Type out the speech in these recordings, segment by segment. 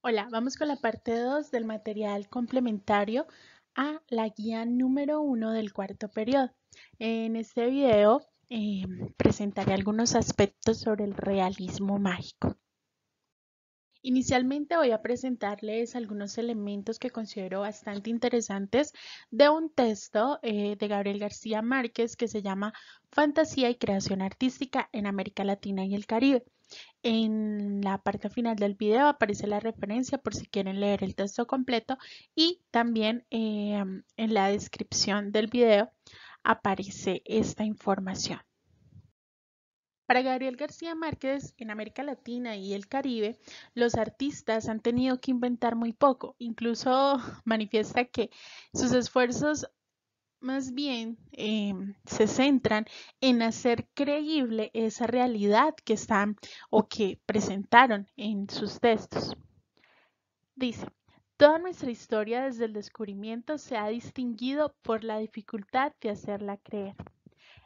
Hola, vamos con la parte 2 del material complementario a la guía número 1 del cuarto periodo. En este video em, presentaré algunos aspectos sobre el realismo mágico. Inicialmente voy a presentarles algunos elementos que considero bastante interesantes de un texto eh, de Gabriel García Márquez que se llama Fantasía y Creación Artística en América Latina y el Caribe. En la parte final del video aparece la referencia por si quieren leer el texto completo y también eh, en la descripción del video aparece esta información. Para Gabriel García Márquez, en América Latina y el Caribe, los artistas han tenido que inventar muy poco. Incluso manifiesta que sus esfuerzos más bien em, se centran en hacer creíble esa realidad que están o que presentaron en sus textos. Dice, toda nuestra historia desde el descubrimiento se ha distinguido por la dificultad de hacerla creer.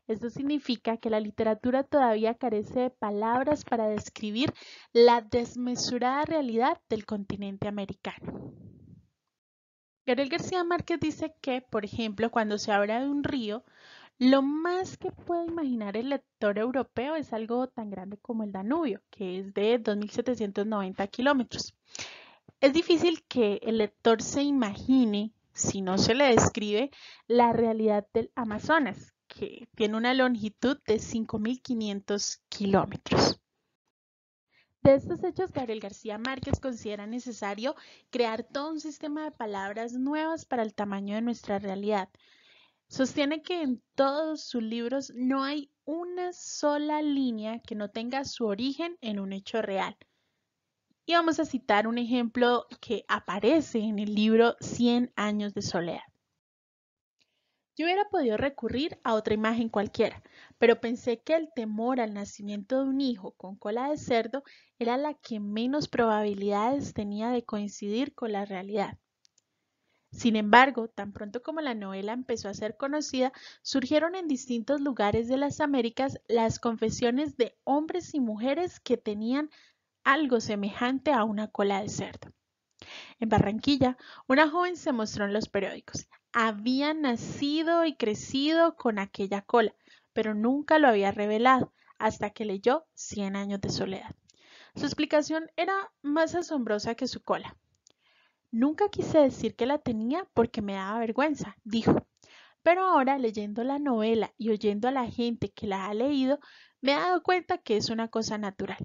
Esto significa que la literatura todavía carece de palabras para describir la desmesurada realidad del continente americano. Gabriel García Márquez dice que, por ejemplo, cuando se habla de un río, lo más que puede imaginar el lector europeo es algo tan grande como el Danubio, que es de 2.790 kilómetros. Es difícil que el lector se imagine, si no se le describe, la realidad del Amazonas, que tiene una longitud de 5.500 kilómetros. De estos hechos, Gabriel García Márquez considera necesario crear todo un sistema de palabras nuevas para el tamaño de nuestra realidad. Sostiene que en todos sus libros no hay una sola línea que no tenga su origen en un hecho real. Y vamos a citar un ejemplo que aparece en el libro Cien años de soledad. Yo hubiera podido recurrir a otra imagen cualquiera, pero pensé que el temor al nacimiento de un hijo con cola de cerdo era la que menos probabilidades tenía de coincidir con la realidad. Sin embargo, tan pronto como la novela empezó a ser conocida, surgieron en distintos lugares de las Américas las confesiones de hombres y mujeres que tenían algo semejante a una cola de cerdo. En Barranquilla, una joven se mostró en los periódicos había nacido y crecido con aquella cola, pero nunca lo había revelado hasta que leyó Cien años de soledad. Su explicación era más asombrosa que su cola. Nunca quise decir que la tenía porque me daba vergüenza, dijo. Pero ahora, leyendo la novela y oyendo a la gente que la ha leído, me he dado cuenta que es una cosa natural.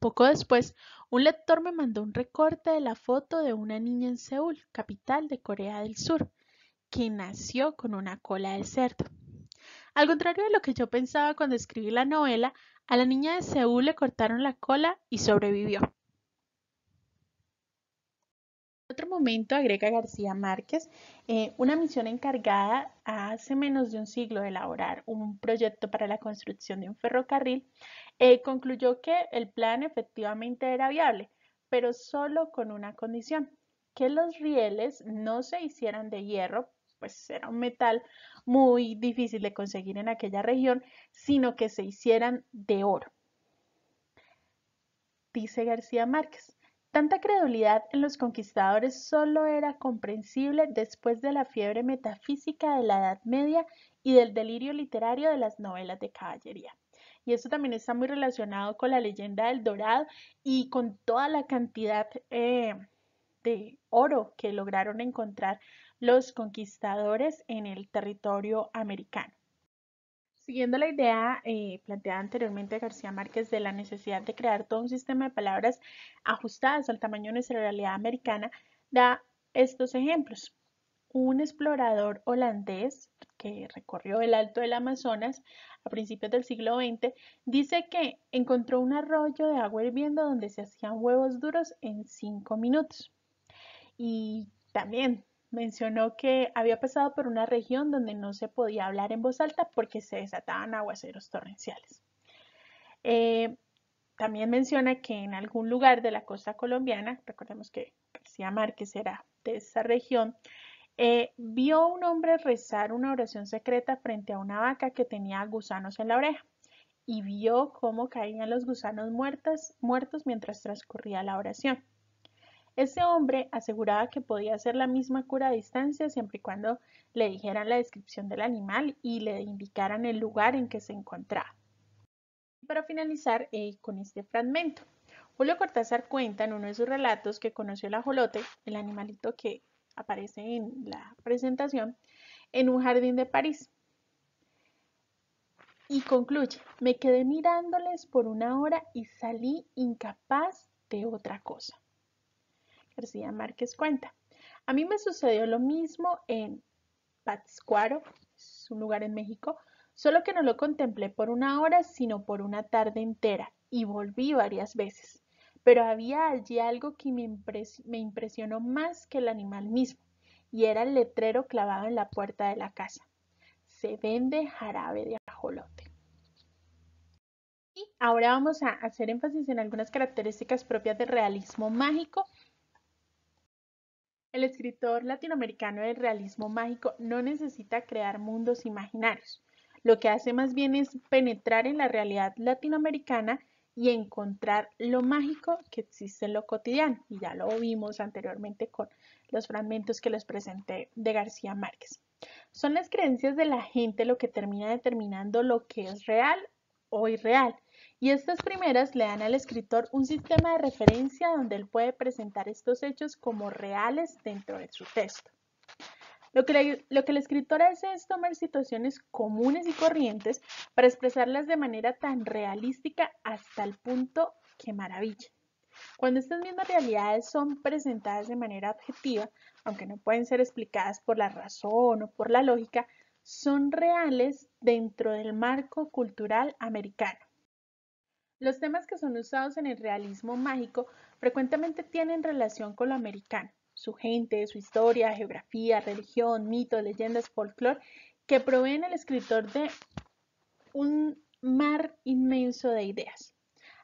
Poco después, un lector me mandó un recorte de la foto de una niña en Seúl, capital de Corea del Sur, que nació con una cola de cerdo. Al contrario de lo que yo pensaba cuando escribí la novela, a la niña de Seúl le cortaron la cola y sobrevivió. En otro momento, agrega García Márquez, eh, una misión encargada hace menos de un siglo de elaborar un proyecto para la construcción de un ferrocarril eh, concluyó que el plan efectivamente era viable, pero solo con una condición, que los rieles no se hicieran de hierro, pues era un metal muy difícil de conseguir en aquella región, sino que se hicieran de oro. Dice García Márquez, tanta credulidad en los conquistadores solo era comprensible después de la fiebre metafísica de la Edad Media y del delirio literario de las novelas de caballería y esto también está muy relacionado con la leyenda del dorado y con toda la cantidad eh, de oro que lograron encontrar los conquistadores en el territorio americano. Siguiendo la idea eh, planteada anteriormente de García Márquez de la necesidad de crear todo un sistema de palabras ajustadas al tamaño de nuestra realidad americana, da estos ejemplos. Un explorador holandés que recorrió el Alto del Amazonas a principios del siglo XX dice que encontró un arroyo de agua hirviendo donde se hacían huevos duros en cinco minutos. Y también mencionó que había pasado por una región donde no se podía hablar en voz alta porque se desataban aguaceros torrenciales. Eh, también menciona que en algún lugar de la costa colombiana, recordemos que García Márquez era de esa región, eh, vio un hombre rezar una oración secreta frente a una vaca que tenía gusanos en la oreja y vio cómo caían los gusanos muertos, mientras transcurría la oración. Ese hombre aseguraba que podía hacer la misma cura a distancia siempre y cuando le dijeran la descripción del animal y le indicaran el lugar en que se encontraba. Para finalizar eh, con este fragmento, Julio Cortázar cuenta en uno de sus relatos que conoció el ajolote, el animalito que aparece en la presentación, en un jardín de París. Y concluye, me quedé mirándoles por una hora y salí incapaz de otra cosa. García Márquez cuenta, a mí me sucedió lo mismo en Pátzcuaro, es un lugar en México, solo que no lo contemplé por una hora, sino por una tarde entera y volví varias veces pero había allí algo que me, impresionó más que el animal mismo, y era el letrero clavado en la puerta de la casa. Se vende jarabe de ajolote. Y ahora vamos a hacer énfasis en algunas características propias del realismo mágico. El escritor latinoamericano del realismo mágico no necesita crear mundos imaginarios. Lo que hace más bien es penetrar en la realidad latinoamericana y encontrar lo mágico que existe en lo cotidiano. Y ya lo vimos anteriormente con los fragmentos que les presenté de García Márquez. Son las creencias de la gente lo que termina determinando lo que es real o irreal. Y estas primeras le dan al escritor un sistema de referencia donde él puede presentar estos hechos como reales dentro de su texto. Lo que, la, escritora hace es tomar situaciones comunes y corrientes para expresarlas de manera tan realística hasta el punto que maravilla. Cuando estas mismas realidades son presentadas de manera objetiva, aunque no pueden ser explicadas por la razón o por la lógica, son reales dentro del marco cultural americano. Los temas que son usados en el realismo mágico frecuentemente tienen relación con lo americano, su gente, su historia, geografía, religión, mito, leyendas, folclore, que proveen al escritor de un mar inmenso de ideas.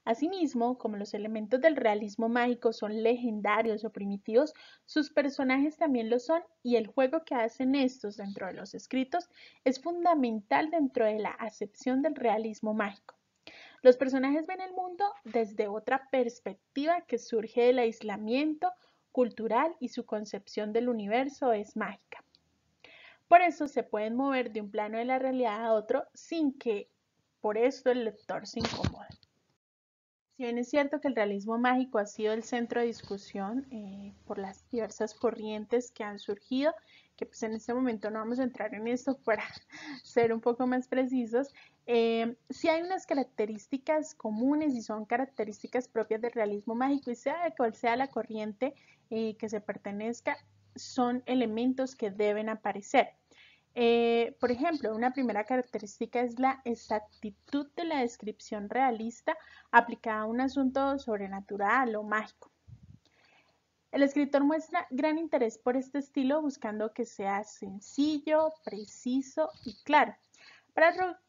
Asimismo, como los elementos del realismo mágico son legendarios o primitivos, sus personajes también lo son y el juego que hacen estos dentro de los escritos es fundamental dentro de la acepción del realismo mágico. Los personajes ven el mundo desde otra perspectiva que surge del aislamiento, cultural y su concepción del universo es mágica. Por eso se pueden mover de un plano de la realidad a otro sin que por esto el lector se incomode. Si bien es cierto que el realismo mágico ha sido el centro de discusión eh, por las diversas corrientes que han surgido, que pues en este momento no vamos a entrar en esto para ser un poco más precisos, eh, si hay unas características comunes y son características propias del realismo mágico y sea de cual sea la corriente eh, que se pertenezca, son elementos que deben aparecer. Eh, por ejemplo, una primera característica es la exactitud de la descripción realista aplicada a un asunto sobrenatural o mágico. El escritor muestra gran interés por este estilo buscando que sea sencillo, preciso y claro.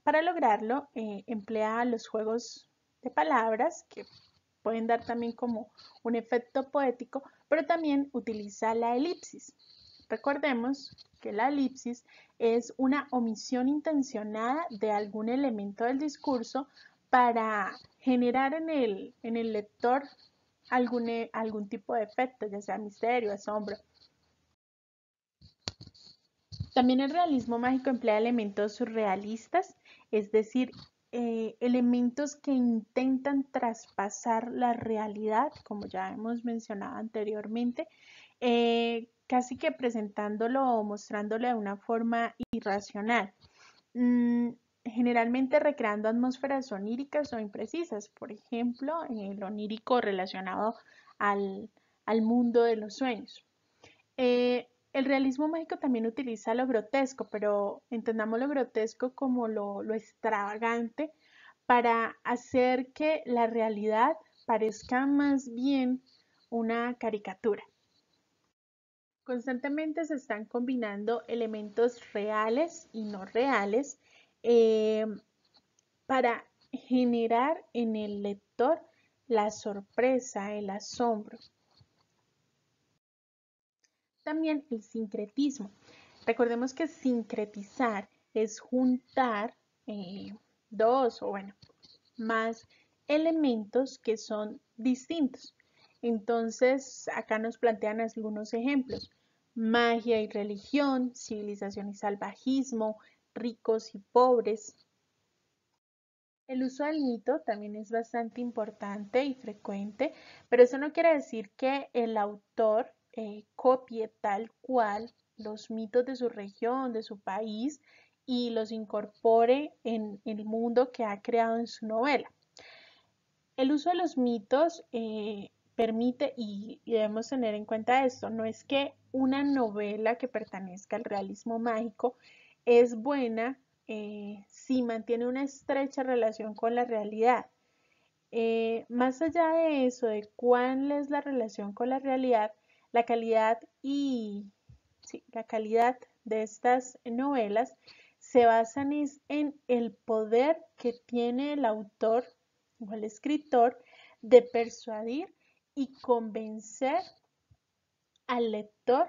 Para, lograrlo, eh, emplea los juegos de palabras que pueden dar también como un efecto poético, pero también utiliza la elipsis. Recordemos que la elipsis es una omisión intencionada de algún elemento del discurso para generar en el, en el lector algún eh, tipo de efecto, ya sea misterio, asombro, también el realismo mágico emplea elementos surrealistas, es decir, eh, elementos que intentan traspasar la realidad, como ya hemos mencionado anteriormente, eh, casi que presentándolo o mostrándolo de una forma irracional. Mm, generalmente recreando atmósferas oníricas o imprecisas, por ejemplo, en el onírico relacionado al, mundo de los sueños. Eh, el realismo mágico también utiliza lo grotesco, pero entendamos lo grotesco como lo, extravagante para hacer que la realidad parezca más bien una caricatura. Constantemente se están combinando elementos reales y no reales eh, para generar en el lector la sorpresa, el asombro. También el sincretismo. Recordemos que sincretizar es juntar eh, dos o bueno, más elementos que son distintos. Entonces, acá nos plantean algunos ejemplos. Magia y religión, civilización y salvajismo, ricos y pobres. El uso del mito también es bastante importante y frecuente, pero eso no quiere decir que el autor eh, copie tal cual los mitos de su región, de su país, y los incorpore en, el mundo que ha creado en su novela. El uso de los mitos eh, permite, y, debemos tener en cuenta esto, no es que una novela que pertenezca al realismo mágico es buena eh, si mantiene una estrecha relación con la realidad. más allá de eso, de cuál es la relación con la realidad, la calidad y la calidad de estas novelas se basan en el poder que tiene el autor o el escritor de persuadir y convencer al lector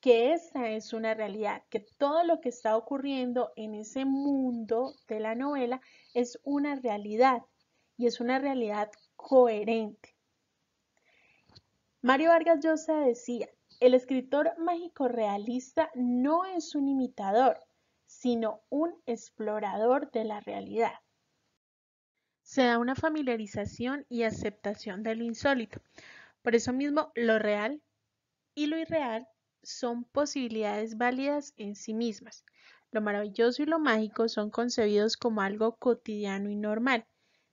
que esa es una realidad, que todo lo que está ocurriendo en ese mundo de la novela es una realidad y es una realidad coherente. Mario Vargas Llosa decía, el escritor mágico realista no es un imitador, sino un explorador de la realidad. Se da una familiarización y aceptación de lo insólito. Por eso mismo, lo real y lo irreal son posibilidades válidas en sí mismas. Lo maravilloso y lo mágico son concebidos como algo cotidiano y normal.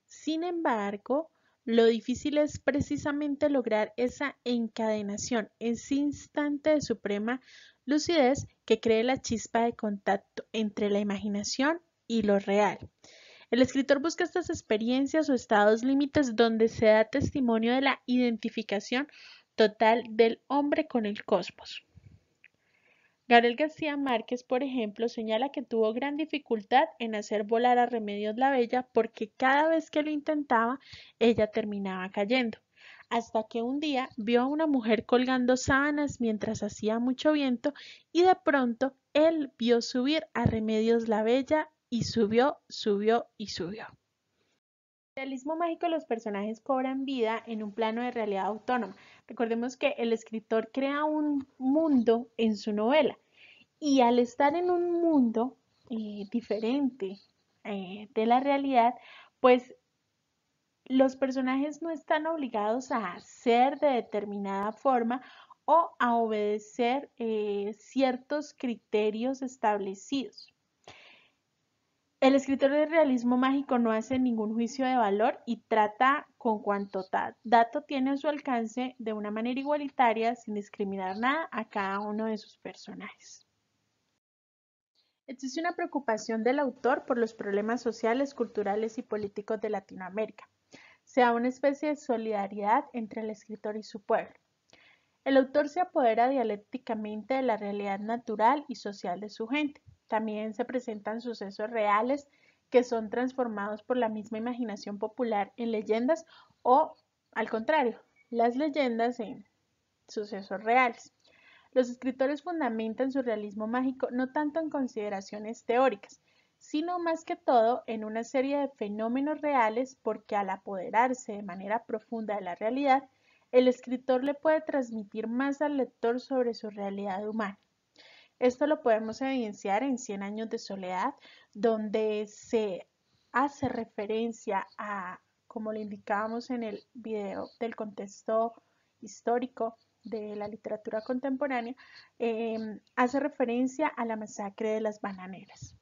Sin embargo, lo difícil es precisamente lograr esa encadenación, ese instante de suprema lucidez que cree la chispa de contacto entre la imaginación y lo real. El escritor busca estas experiencias o estados límites donde se da testimonio de la identificación total del hombre con el cosmos. Gabriel García Márquez, por ejemplo, señala que tuvo gran dificultad en hacer volar a Remedios la Bella porque cada vez que lo intentaba, ella terminaba cayendo hasta que un día vio a una mujer colgando sábanas mientras hacía mucho viento y de pronto él vio subir a Remedios la Bella y subió, subió y subió. En el realismo mágico los personajes cobran vida en un plano de realidad autónoma, Recordemos que el escritor crea un mundo en su novela y al estar en un mundo eh, diferente eh, de la realidad, pues los personajes no están obligados a hacer de determinada forma o a obedecer eh, ciertos criterios establecidos. El escritor del realismo mágico no hace ningún juicio de valor y trata con cuanto dato tiene a su alcance de una manera igualitaria, sin discriminar nada, a cada uno de sus personajes. Existe una preocupación del autor por los problemas sociales, culturales y políticos de Latinoamérica. Se da una especie de solidaridad entre el escritor y su pueblo. El autor se apodera dialécticamente de la realidad natural y social de su gente también se presentan sucesos reales que son transformados por la misma imaginación popular en leyendas o, al contrario, las leyendas en sucesos reales. Los escritores fundamentan su realismo mágico no tanto en consideraciones teóricas, sino más que todo en una serie de fenómenos reales porque al apoderarse de manera profunda de la realidad, el escritor le puede transmitir más al lector sobre su realidad humana. Esto lo podemos evidenciar en 100 años de soledad, donde se hace referencia a, como le indicábamos en el video del contexto histórico de la literatura contemporánea, em, hace referencia a la masacre de las bananeras.